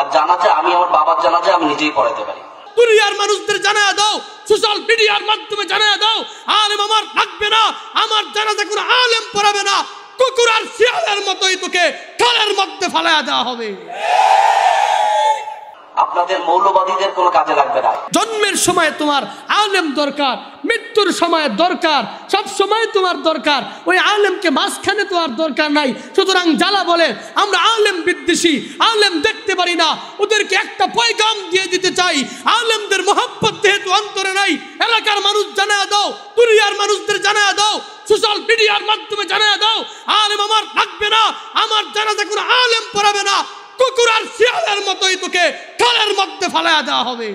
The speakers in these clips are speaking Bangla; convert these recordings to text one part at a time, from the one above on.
আর জানা আমি আমার বাবার জানা আমি নিজেই পড়াতে পারি দুনিয়ার মানুষদের জানায় দাও সোশ্যাল মিডিয়ার মাধ্যমে জানায় দাও আলেম আমার থাকবে না আমার জানাজা কোনো আলেম পড়াবে না কুকুর আর শিয়ালের মতোই তোকে খালের মধ্যে ফালায়া দেওয়া হবে আপনাদের মৌলবাদীদের কোনো কাজে লাগবে না জন্মের সময় তোমার আলেম দরকার মৃত্যুর সময় দরকার সব সময় তোমার দরকার ওই আলেমকে মাঝখানে তোমার দরকার নাই সুতরাং যারা বলে আমরা আলেম বিদ্বেষী আলেম দেখতে পারি না ওদেরকে একটা পয়গাম দিয়ে দিতে চাই আলেমদের মহাব্বত যেহেতু অন্তরে নাই এলাকার মানুষ জানা দাও দুনিয়ার মানুষদের জানা দাও সোশ্যাল মিডিয়ার মাধ্যমে জানা দাও আলেম আমার থাকবে না আমার জানাতে কোনো আলেম পড়াবে না কুকুরার শিয়ালের মতোই তোকে খালের মধ্যে ফালাইয়া দেওয়া হবে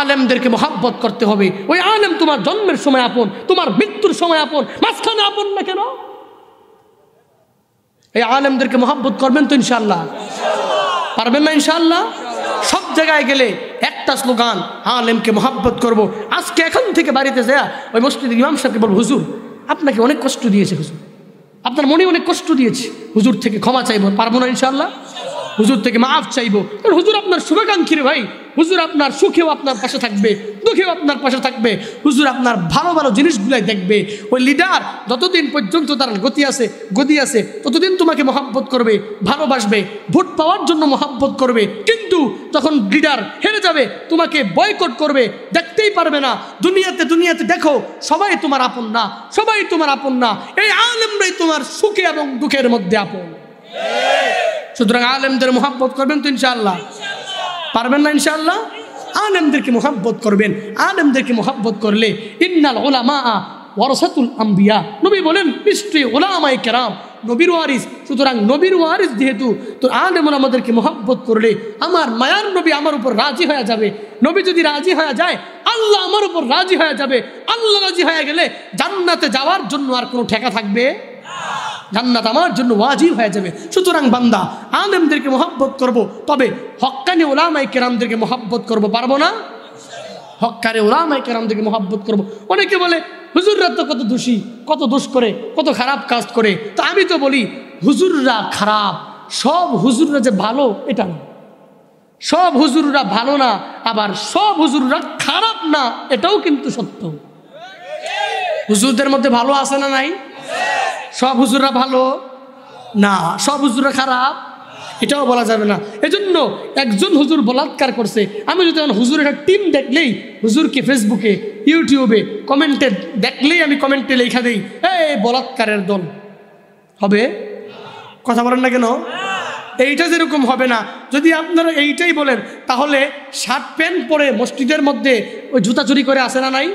আলেমদেরকে মহাব্বত করতে হবে ওই আলেম তোমার জন্মের সময় আপন তোমার মৃত্যুর সময় আপন মাঝখানে আপন না কেন এই আলেমদেরকে মহাব্বত করবেন তো ইনশাল্লাহ পারবেন না ইনশাল্লাহ সব জায়গায় গেলে একটা স্লোগান আলেমকে মহাব্বত করব। আজকে এখন থেকে বাড়িতে যায় ওই মসজিদ ইমাম সাহেবকে বলবো হুজুর আপনাকে অনেক কষ্ট দিয়েছে হুজুর আপনার মনে অনেক কষ্ট দিয়েছে হুজুর থেকে ক্ষমা চাইবো পারবো না ইনশাল্লাহ হুজুর থেকে মাফ চাইবো হুজুর আপনার শুভাকাঙ্ক্ষী ভাই হুজুর আপনার সুখেও আপনার পাশে থাকবে দুঃখেও আপনার পাশে থাকবে হুজুর আপনার ভালো ভালো জিনিসগুলাই দেখবে ওই লিডার যতদিন পর্যন্ত তার গতি আছে গতি আছে ততদিন তোমাকে মহাব্বত করবে ভালোবাসবে ভোট পাওয়ার জন্য মহাব্বত করবে কিন্তু তখন লিডার হেরে যাবে তোমাকে বয়কট করবে দেখতেই পারবে না দুনিয়াতে দুনিয়াতে দেখো সবাই তোমার আপন না সবাই তোমার আপন না এই আলেমরাই তোমার সুখে এবং দুঃখের মধ্যে আপন সুতরাং আলেমদের মোহাম্মত করবেন তো ইনশাআল্লাহ পারবেন না ইনশাআল্লাহ আলেমদেরকে মোহাব্বত করবেন আলেমদেরকে মোহাব্বত করলে ইন্নাল ওলামা ওয়ারসাতুল আম্বিয়া নবী বলেন নিশ্চয়ই ওলামাই কেরাম নবীর ওয়ারিস সুতরাং নবীর ওয়ারিস যেহেতু তো আলেমন আমাদেরকে মোহাব্বত করলে আমার মায়ার নবী আমার উপর রাজি হয়ে যাবে নবী যদি রাজি হয়ে যায় আল্লাহ আমার উপর রাজি হয়ে যাবে আল্লাহ রাজি হয়ে গেলে জান্নাতে যাওয়ার জন্য আর কোনো ঠেকা থাকবে জান্নাত আমার জন্য ওয়াজিব হয়ে যাবে সুতরাং বান্দা আলেমদেরকে মোহাব্বত করব তবে হক হকানি ওলামাই কেরামদেরকে মহাব্বত করব পারবো না হকারে ওলামাই কেরামদেরকে মহাব্বত করব অনেকে বলে হুজুররা তো কত দোষী কত দোষ করে কত খারাপ কাজ করে তো আমি তো বলি হুজুররা খারাপ সব হুজুররা যে ভালো এটা না সব হুজুররা ভালো না আবার সব হুজুররা খারাপ না এটাও কিন্তু সত্য হুজুরদের মধ্যে ভালো আছে না নাই সব হুজুররা ভালো না সব হুজুররা খারাপ এটাও বলা যাবে না এজন্য একজন হুজুর বলাৎকার করছে আমি যদি এখন হুজুর একটা টিম দেখলেই হুজুরকে ফেসবুকে ইউটিউবে কমেন্টে দেখলেই আমি কমেন্টে লেখা দিই এই বলাৎকারের দল হবে কথা বলেন না কেন এইটা যেরকম হবে না যদি আপনারা এইটাই বলেন তাহলে শার্ট প্যান্ট পরে মসজিদের মধ্যে ওই জুতা চুরি করে আসে না নাই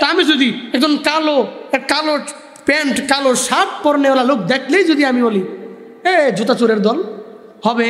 তা আমি যদি একজন কালো কালো প্যান্ট কালো শার্ট পরনেওয়ালা লোক দেখলেই যদি আমি বলি এ জুতা চোরের দল হবে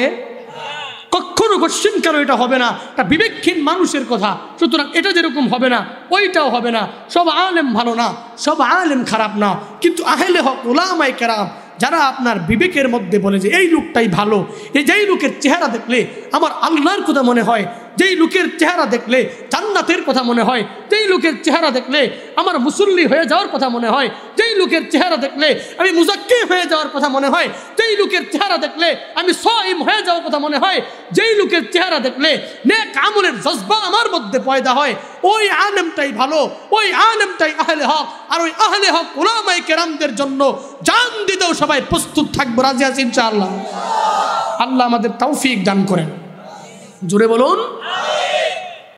কখনো কোশ্চিন কারো এটা হবে না এটা বিবেকহীন মানুষের কথা সুতরাং এটা যেরকম হবে না ওইটাও হবে না সব আলেম ভালো না সব আলেম খারাপ না কিন্তু আহেলে হক ওলামাই কেরাম যারা আপনার বিবেকের মধ্যে বলে যে এই লোকটাই ভালো এই যেই লোকের চেহারা দেখলে আমার আল্লাহর কথা মনে হয় যেই লোকের চেহারা দেখলে জান্নাতের কথা মনে হয় যেই লোকের চেহারা দেখলে আমার মুসল্লি হয়ে যাওয়ার কথা মনে হয় যেই লোকের চেহারা দেখলে আমি মুজাক্কি হয়ে যাওয়ার কথা মনে হয় যেই লোকের চেহারা দেখলে আমি সইম হয়ে যাওয়ার কথা মনে হয় যেই লোকের চেহারা দেখলে নে আমলের জজবা আমার মধ্যে পয়দা হয় ওই আলেমটাই ভালো ওই আলেমটাই আহলে হক আর ওই আহলে হক ওলামাই কেরামদের জন্য জান দিতেও সবাই প্রস্তুত থাকবো রাজি আছি ইনশাআল্লাহ আল্লাহ আমাদের তৌফিক দান করেন জুড়ে বলুন